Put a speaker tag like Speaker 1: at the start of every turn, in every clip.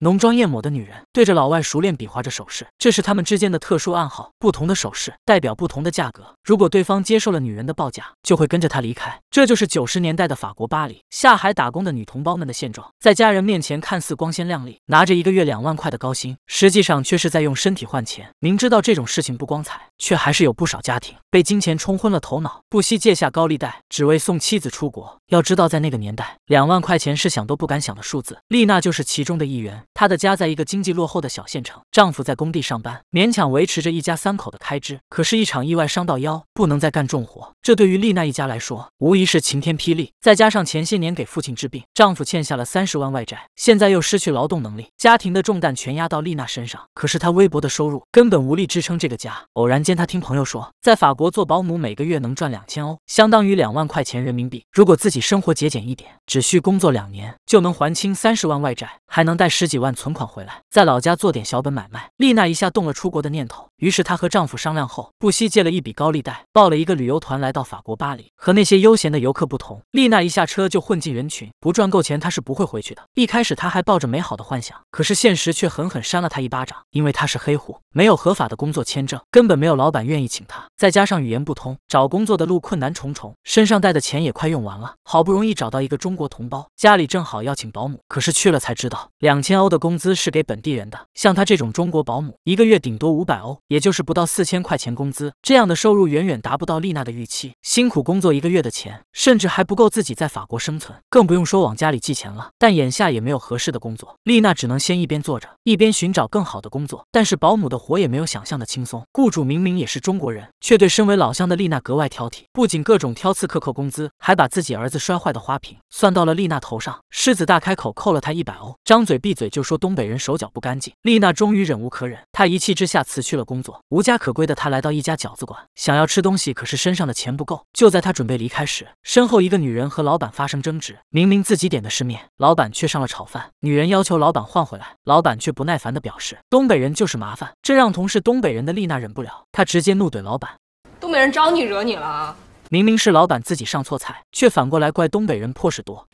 Speaker 1: 浓妆艳抹的女人对着老外熟练比划着手势，这是他们之间的特殊暗号。不同的手势代表不同的价格。如果对方接受了女人的报价，就会跟着她离开。这就是九十年代的法国巴黎下海打工的女同胞们的现状。在家人面前看似光鲜亮丽，拿着一个月两万块的高薪，实际上却是在用身体换钱。明知道这种事情不光彩，却还是有不少家庭被金钱冲昏了头脑，不惜借下高利贷，只为送妻子出国。要知道，在那个年代，两万块钱是想都不敢想的数字。丽娜就是其中的一员。她的家在一个经济落后的小县城，丈夫在工地上班，勉强维持着一家三口的开支。可是，一场意外伤到腰，不能再干重活，这对于丽娜一家来说无疑是晴天霹雳。再加上前些年给父亲治病，丈夫欠下了三十万外债，现在又失去劳动能力，家庭的重担全压到丽娜身上。可是，她微薄的收入根本无力支撑这个家。偶然间，她听朋友说，在法国做保姆，每个月能赚两千欧，相当于两万块钱人民币。如果自己生活节俭一点，只需工作两年就能还清三十万外债，还能贷十几万。存款回来，在老家做点小本买卖。丽娜一下动了出国的念头，于是她和丈夫商量后，不惜借了一笔高利贷，报了一个旅游团，来到法国巴黎。和那些悠闲的游客不同，丽娜一下车就混进人群，不赚够钱她是不会回去的。一开始她还抱着美好的幻想，可是现实却狠狠扇了她一巴掌，因为她是黑户，没有合法的工作签证，根本没有老板愿意请她。再加上语言不通，找工作的路困难重重，身上带的钱也快用完了。好不容易找到一个中国同胞，家里正好要请保姆，可是去了才知道，两千欧的。工资是给本地人的，像她这种中国保姆，一个月顶多五百欧，也就是不到四千块钱工资，这样的收入远远达不到丽娜的预期。辛苦工作一个月的钱，甚至还不够自己在法国生存，更不用说往家里寄钱了。但眼下也没有合适的工作，丽娜只能先一边坐着，一边寻找更好的工作。但是保姆的活也没有想象的轻松，雇主明明也是中国人，却对身为老乡的丽娜格外挑剔，不仅各种挑刺克扣工资，还把自己儿子摔坏的花瓶算到了丽娜头上，狮子大开口扣了她一百欧，张嘴闭嘴就。说东北人手脚不干净，丽娜终于忍无可忍，她一气之下辞去了工作。无家可归的她来到一家饺子馆，想要吃东西，可是身上的钱不够。就在她准备离开时，身后一个女人和老板发生争执。明明自己点的是面，老板却上了炒饭。女人要求老板换回来，老板却不耐烦的表示东北人就是麻烦。这让同是东北人的丽娜忍不了，她直接怒怼老板：“东北人招你惹你了？”明明是老板自己上错菜，却反过来怪东北人破事多。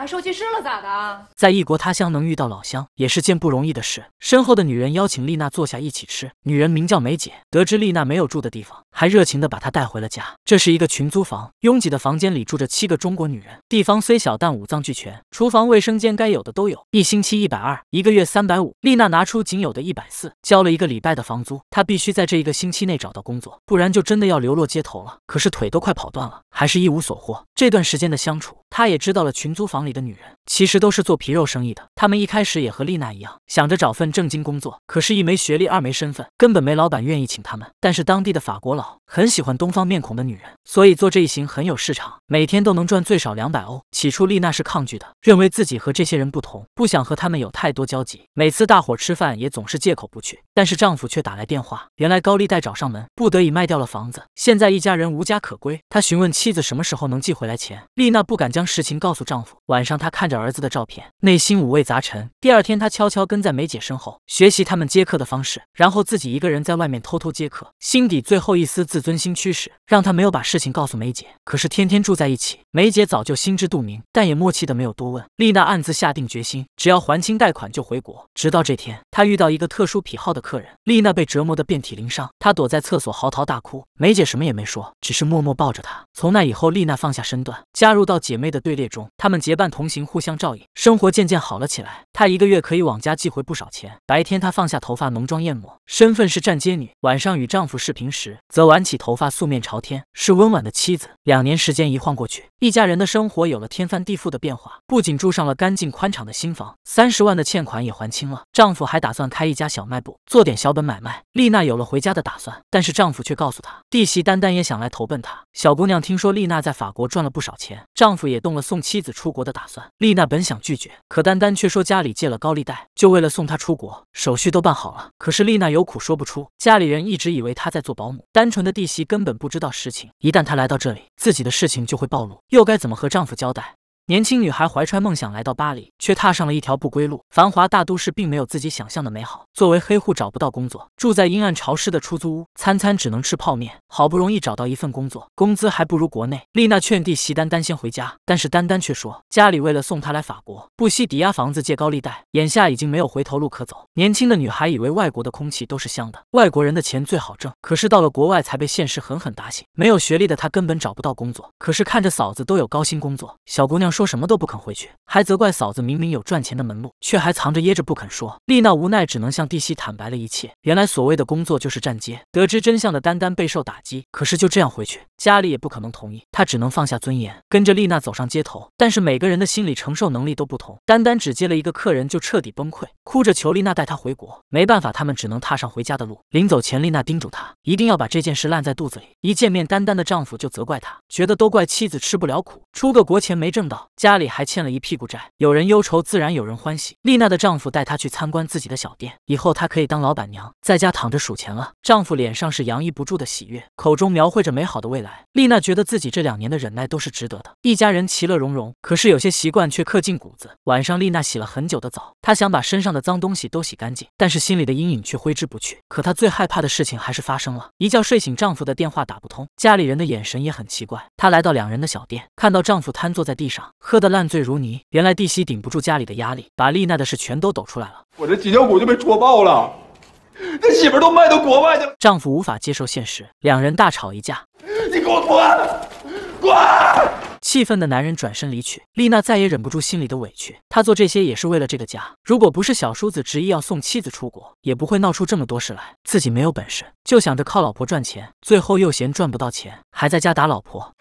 Speaker 1: 还收气湿了咋的？在异国他乡能遇到老乡也是件不容易的事。身后的女人邀请丽娜坐下一起吃。女人名叫梅姐，得知丽娜没有住的地方。还热情地把她带回了家。这是一个群租房，拥挤的房间里住着七个中国女人。地方虽小，但五脏俱全，厨房、卫生间该有的都有。一星期一百二，一个月三百五。丽娜拿出仅有的一百四，交了一个礼拜的房租。她必须在这一个星期内找到工作，不然就真的要流落街头了。可是腿都快跑断了，还是一无所获。这段时间的相处，她也知道了群租房里的女人其实都是做皮肉生意的。她们一开始也和丽娜一样，想着找份正经工作，可是，一没学历，二没身份，根本没老板愿意请她们。但是当地的法国老很喜欢东方面孔的女人，所以做这一行很有市场，每天都能赚最少两百欧。起初丽娜是抗拒的，认为自己和这些人不同，不想和他们有太多交集。每次大伙吃饭也总是借口不去。但是丈夫却打来电话，原来高利贷找上门，不得已卖掉了房子，现在一家人无家可归。他询问妻子什么时候能寄回来钱，丽娜不敢将事情告诉丈夫。晚上她看着儿子的照片，内心五味杂陈。第二天她悄悄跟在梅姐身后，学习他们接客的方式，然后自己一个人在外面偷偷接客，心底最后一。自尊心驱使，让她没有把事情告诉梅姐。可是天天住在一起，梅姐早就心知肚明，但也默契的没有多问。丽娜暗自下定决心，只要还清贷款就回国。直到这天，她遇到一个特殊癖好的客人，丽娜被折磨得遍体鳞伤，她躲在厕所嚎啕大哭。梅姐什么也没说，只是默默抱着她。从那以后，丽娜放下身段，加入到姐妹的队列中，她们结伴同行，互相照应，生活渐渐好了起来。她一个月可以往家寄回不少钱。白天她放下头发，浓妆艳抹，身份是站街女；晚上与丈夫视频时，怎。挽起头发，素面朝天，是温婉的妻子。两年时间一晃过去，一家人的生活有了天翻地覆的变化，不仅住上了干净宽敞的新房，三十万的欠款也还清了。丈夫还打算开一家小卖部，做点小本买卖。丽娜有了回家的打算，但是丈夫却告诉她，弟媳丹丹也想来投奔她。小姑娘听说丽娜在法国赚了不少钱，丈夫也动了送妻子出国的打算。丽娜本想拒绝，可丹丹却说家里借了高利贷，就为了送她出国，手续都办好了。可是丽娜有苦说不出，家里人一直以为她在做保姆。丹。纯的弟媳根本不知道实情，一旦她来到这里，自己的事情就会暴露，又该怎么和丈夫交代？年轻女孩怀揣梦想来到巴黎，却踏上了一条不归路。繁华大都市并没有自己想象的美好。作为黑户，找不到工作，住在阴暗潮湿的出租屋，餐餐只能吃泡面。好不容易找到一份工作，工资还不如国内。丽娜劝弟媳丹丹先回家，但是丹丹却说，家里为了送她来法国，不惜抵押房子借高利贷，眼下已经没有回头路可走。年轻的女孩以为外国的空气都是香的，外国人的钱最好挣，可是到了国外才被现实狠狠打醒。没有学历的她根本找不到工作，可是看着嫂子都有高薪工作，小姑娘说。说什么都不肯回去，还责怪嫂子明明有赚钱的门路，却还藏着掖着不肯说。丽娜无奈，只能向弟媳坦白了一切。原来所谓的工作就是站街。得知真相的丹丹备受打击，可是就这样回去，家里也不可能同意。她只能放下尊严，跟着丽娜走上街头。但是每个人的心理承受能力都不同，丹丹只接了一个客人就彻底崩溃，哭着求丽娜带她回国。没办法，他们只能踏上回家的路。临走前，丽娜叮嘱她一定要把这件事烂在肚子里。一见面，丹丹的丈夫就责怪她，觉得都怪妻子吃不了苦，出个国钱没挣到。家里还欠了一屁股债，有人忧愁，自然有人欢喜。丽娜的丈夫带她去参观自己的小店，以后她可以当老板娘，在家躺着数钱了。丈夫脸上是洋溢不住的喜悦，口中描绘着美好的未来。丽娜觉得自己这两年的忍耐都是值得的，一家人其乐融融。可是有些习惯却刻进骨子。晚上，丽娜洗了很久的澡，她想把身上的脏东西都洗干净，但是心里的阴影却挥之不去。可她最害怕的事情还是发生了，一觉睡醒，丈夫的电话打不通，家里人的眼神也很奇怪。她来到两人的小店，看到丈夫瘫坐在地上。喝得烂醉如泥，原来弟媳顶不住家里的压力，把丽娜的事全都抖出来了，我这脊梁骨就被戳爆了，这媳妇都卖到国外去了。丈夫无法接受现实，两人大吵一架，你给我滚！滚！气愤的男人转身离去，丽娜再也忍不住心里的委屈，她做这些也是为了这个家，如果不是小叔子执意要送妻子出国，也不会闹出这么多事来。自己没有本事，就想着靠老婆赚钱，最后又嫌赚不到钱，还在家打老婆。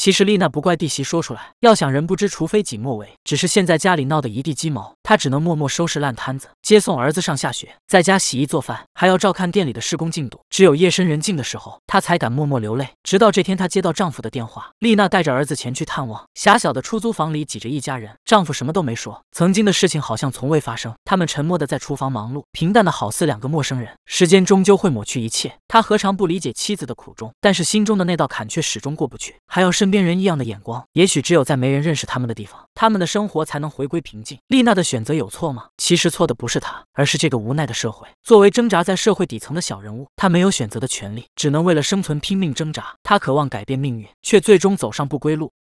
Speaker 1: 其实丽娜不怪弟媳说出来，要想人不知，除非己莫为。只是现在家里闹得一地鸡毛。他只能默默收拾烂摊子，接送儿子上下学，在家洗衣做饭，还要照看店里的施工进度。只有夜深人静的时候，他才敢默默流泪。直到这天，她接到丈夫的电话，丽娜带着儿子前去探望。狭小的出租房里挤着一家人，丈夫什么都没说，曾经的事情好像从未发生。他们沉默的在厨房忙碌，平淡的好似两个陌生人。时间终究会抹去一切。他何尝不理解妻子的苦衷，但是心中的那道坎却始终过不去，还要身边人异样的眼光。也许只有在没人认识他们的地方。他们的生活才能回归平静。丽娜的选择有错吗？其实错的不是她，而是这个无奈的社会。作为挣扎在社会底层的小人物，她没有选择的权利，只能为了生存拼命挣扎。她渴望改变命运，却最终走上不归路。